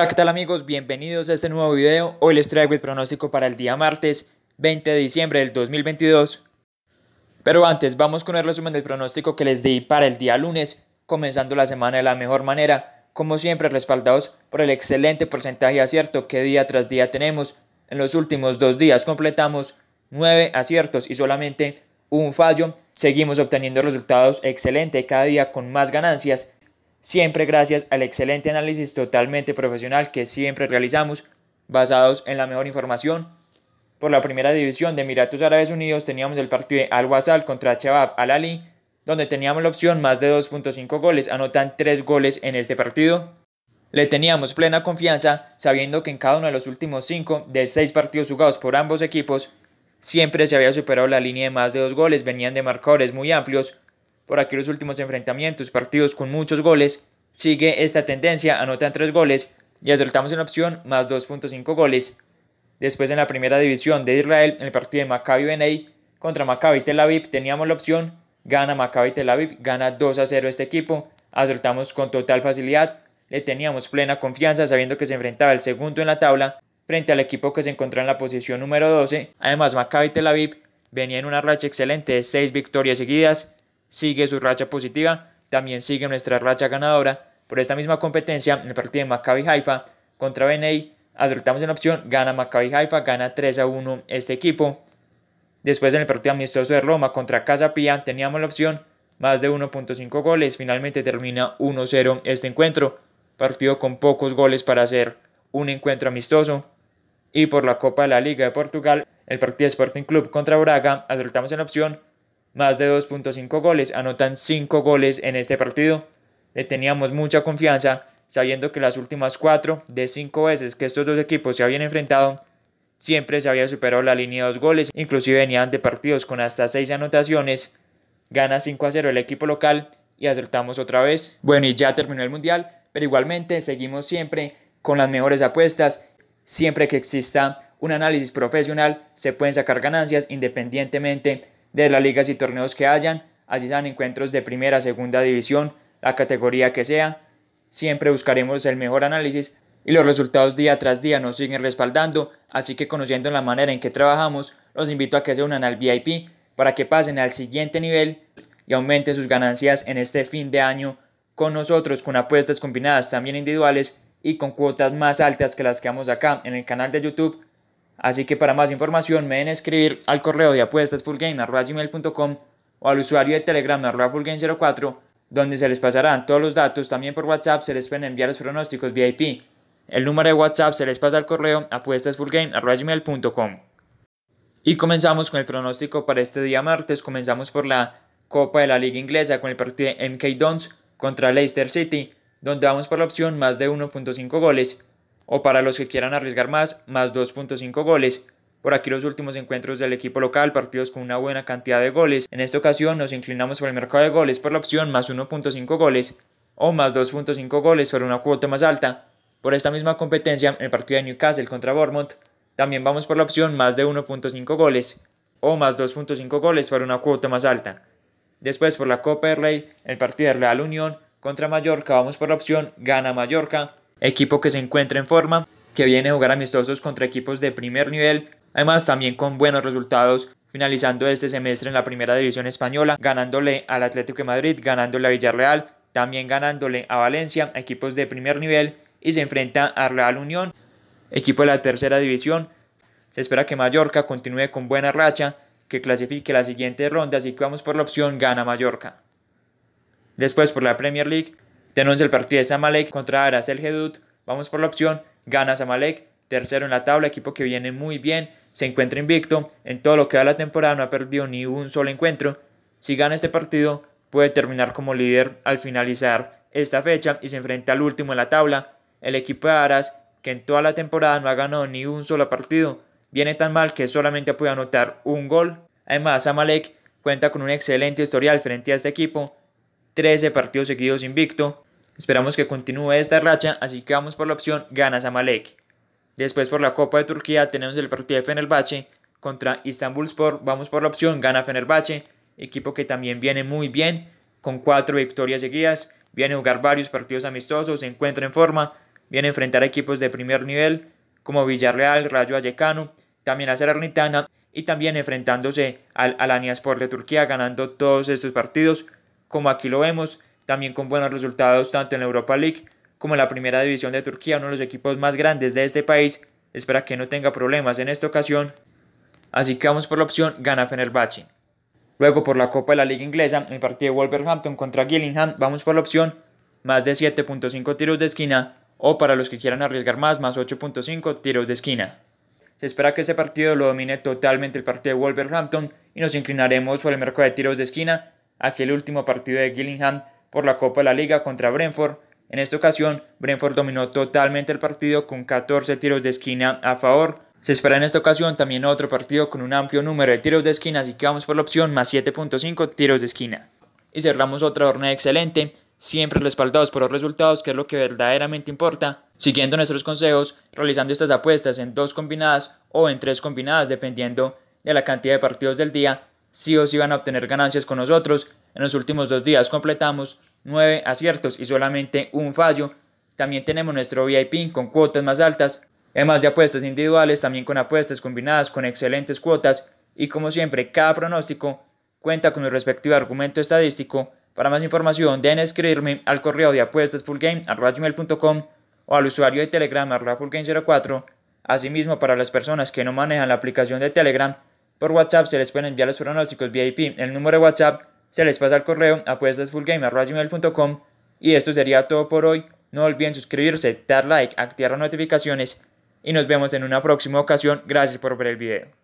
Hola, ¿qué tal amigos? Bienvenidos a este nuevo video. Hoy les traigo el pronóstico para el día martes 20 de diciembre del 2022. Pero antes, vamos con el resumen del pronóstico que les di para el día lunes, comenzando la semana de la mejor manera, como siempre respaldados por el excelente porcentaje de acierto que día tras día tenemos. En los últimos dos días completamos 9 aciertos y solamente un fallo. Seguimos obteniendo resultados excelentes cada día con más ganancias siempre gracias al excelente análisis totalmente profesional que siempre realizamos, basados en la mejor información. Por la primera división de Emiratos Árabes Unidos teníamos el partido de al wazal contra Chabab Al-Ali, donde teníamos la opción más de 2.5 goles, anotan 3 goles en este partido. Le teníamos plena confianza, sabiendo que en cada uno de los últimos 5 de 6 partidos jugados por ambos equipos, siempre se había superado la línea de más de 2 goles, venían de marcadores muy amplios, por aquí los últimos enfrentamientos, partidos con muchos goles, sigue esta tendencia, anotan 3 goles y acertamos en la opción más 2.5 goles. Después en la primera división de Israel, en el partido de Maccabi Benei contra Maccabi Tel Aviv, teníamos la opción, gana Maccabi Tel Aviv, gana 2 a 0 este equipo, acertamos con total facilidad, le teníamos plena confianza sabiendo que se enfrentaba el segundo en la tabla frente al equipo que se encontraba en la posición número 12. Además, Maccabi Tel Aviv venía en una racha excelente de 6 victorias seguidas, sigue su racha positiva, también sigue nuestra racha ganadora. Por esta misma competencia, en el partido de Maccabi Haifa contra Benei, acertamos en la opción, gana Maccabi Haifa, gana 3 a 1 este equipo. Después en el partido amistoso de Roma contra Casapia teníamos la opción más de 1.5 goles, finalmente termina 1-0 este encuentro, partido con pocos goles para hacer un encuentro amistoso. Y por la Copa de la Liga de Portugal, el partido de Sporting Club contra Braga, acertamos en la opción más de 2.5 goles, anotan 5 goles en este partido. Le teníamos mucha confianza, sabiendo que las últimas 4 de 5 veces que estos dos equipos se habían enfrentado, siempre se había superado la línea de 2 goles, inclusive venían de partidos con hasta 6 anotaciones. Gana 5 a 0 el equipo local y acertamos otra vez. Bueno, y ya terminó el Mundial, pero igualmente seguimos siempre con las mejores apuestas. Siempre que exista un análisis profesional, se pueden sacar ganancias independientemente de las ligas y torneos que hayan, así sean encuentros de primera, segunda división, la categoría que sea, siempre buscaremos el mejor análisis y los resultados día tras día nos siguen respaldando, así que conociendo la manera en que trabajamos, los invito a que se unan al VIP para que pasen al siguiente nivel y aumenten sus ganancias en este fin de año con nosotros con apuestas combinadas también individuales y con cuotas más altas que las que vamos acá en el canal de YouTube Así que para más información me deben escribir al correo de apuestas o al usuario de Telegram fullgame04 donde se les pasarán todos los datos. También por WhatsApp se les pueden enviar los pronósticos VIP. El número de WhatsApp se les pasa al correo apuestasfullgame.com. Y comenzamos con el pronóstico para este día martes. Comenzamos por la Copa de la Liga Inglesa con el partido de MK Dons contra Leicester City, donde vamos por la opción más de 1.5 goles o para los que quieran arriesgar más, más 2.5 goles. Por aquí los últimos encuentros del equipo local, partidos con una buena cantidad de goles. En esta ocasión nos inclinamos por el mercado de goles por la opción más 1.5 goles o más 2.5 goles por una cuota más alta. Por esta misma competencia, el partido de Newcastle contra Bournemouth, también vamos por la opción más de 1.5 goles o más 2.5 goles para una cuota más alta. Después por la Copa del Rey, el partido de Real Unión contra Mallorca, vamos por la opción gana Mallorca equipo que se encuentra en forma, que viene a jugar amistosos contra equipos de primer nivel, además también con buenos resultados finalizando este semestre en la primera división española, ganándole al Atlético de Madrid, ganándole a Villarreal, también ganándole a Valencia, equipos de primer nivel, y se enfrenta a Real Unión, equipo de la tercera división. Se espera que Mallorca continúe con buena racha, que clasifique la siguiente ronda, así que vamos por la opción gana Mallorca. Después por la Premier League, tenemos el partido de Samalek contra el Gedut. Vamos por la opción. Gana Samalek, Tercero en la tabla, equipo que viene muy bien. Se encuentra invicto. En todo lo que da la temporada no ha perdido ni un solo encuentro. Si gana este partido, puede terminar como líder al finalizar esta fecha y se enfrenta al último en la tabla. El equipo de Aras, que en toda la temporada no ha ganado ni un solo partido, viene tan mal que solamente puede anotar un gol. Además, Samalek cuenta con un excelente historial frente a este equipo 13 partidos seguidos invicto. Esperamos que continúe esta racha, así que vamos por la opción gana Zamalek. Después por la Copa de Turquía tenemos el partido de Fenerbahce contra Istanbul Sport. Vamos por la opción gana Fenerbahce, equipo que también viene muy bien, con cuatro victorias seguidas. Viene a jugar varios partidos amistosos, se encuentra en forma, viene a enfrentar equipos de primer nivel como Villarreal, Rayo Vallecano, también a Salernitana y también enfrentándose al Alanya de Turquía, ganando todos estos partidos como aquí lo vemos, también con buenos resultados tanto en la Europa League como en la primera división de Turquía, uno de los equipos más grandes de este país, espera que no tenga problemas en esta ocasión, así que vamos por la opción gana Fenerbahce. Luego por la Copa de la Liga Inglesa, el partido de Wolverhampton contra Gillingham, vamos por la opción más de 7.5 tiros de esquina o para los que quieran arriesgar más, más 8.5 tiros de esquina. Se espera que este partido lo domine totalmente el partido de Wolverhampton y nos inclinaremos por el mercado de tiros de esquina aquel último partido de Gillingham por la Copa de la Liga contra Brentford. En esta ocasión, Brentford dominó totalmente el partido con 14 tiros de esquina a favor. Se espera en esta ocasión también otro partido con un amplio número de tiros de esquina, así que vamos por la opción más 7.5 tiros de esquina. Y cerramos otra jornada excelente, siempre respaldados por los resultados, que es lo que verdaderamente importa, siguiendo nuestros consejos, realizando estas apuestas en dos combinadas o en tres combinadas, dependiendo de la cantidad de partidos del día, si o sí van a obtener ganancias con nosotros. En los últimos dos días completamos nueve aciertos y solamente un fallo. También tenemos nuestro VIP con cuotas más altas, además de apuestas individuales, también con apuestas combinadas con excelentes cuotas. Y como siempre, cada pronóstico cuenta con el respectivo argumento estadístico. Para más información, deben escribirme al correo de apuestasfullgame.com o al usuario de Telegram 04 Asimismo, para las personas que no manejan la aplicación de Telegram, por WhatsApp se les pueden enviar los pronósticos VIP. El número de WhatsApp se les pasa al correo apuestasfullgame.com. Y esto sería todo por hoy. No olviden suscribirse, dar like, activar las notificaciones y nos vemos en una próxima ocasión. Gracias por ver el video.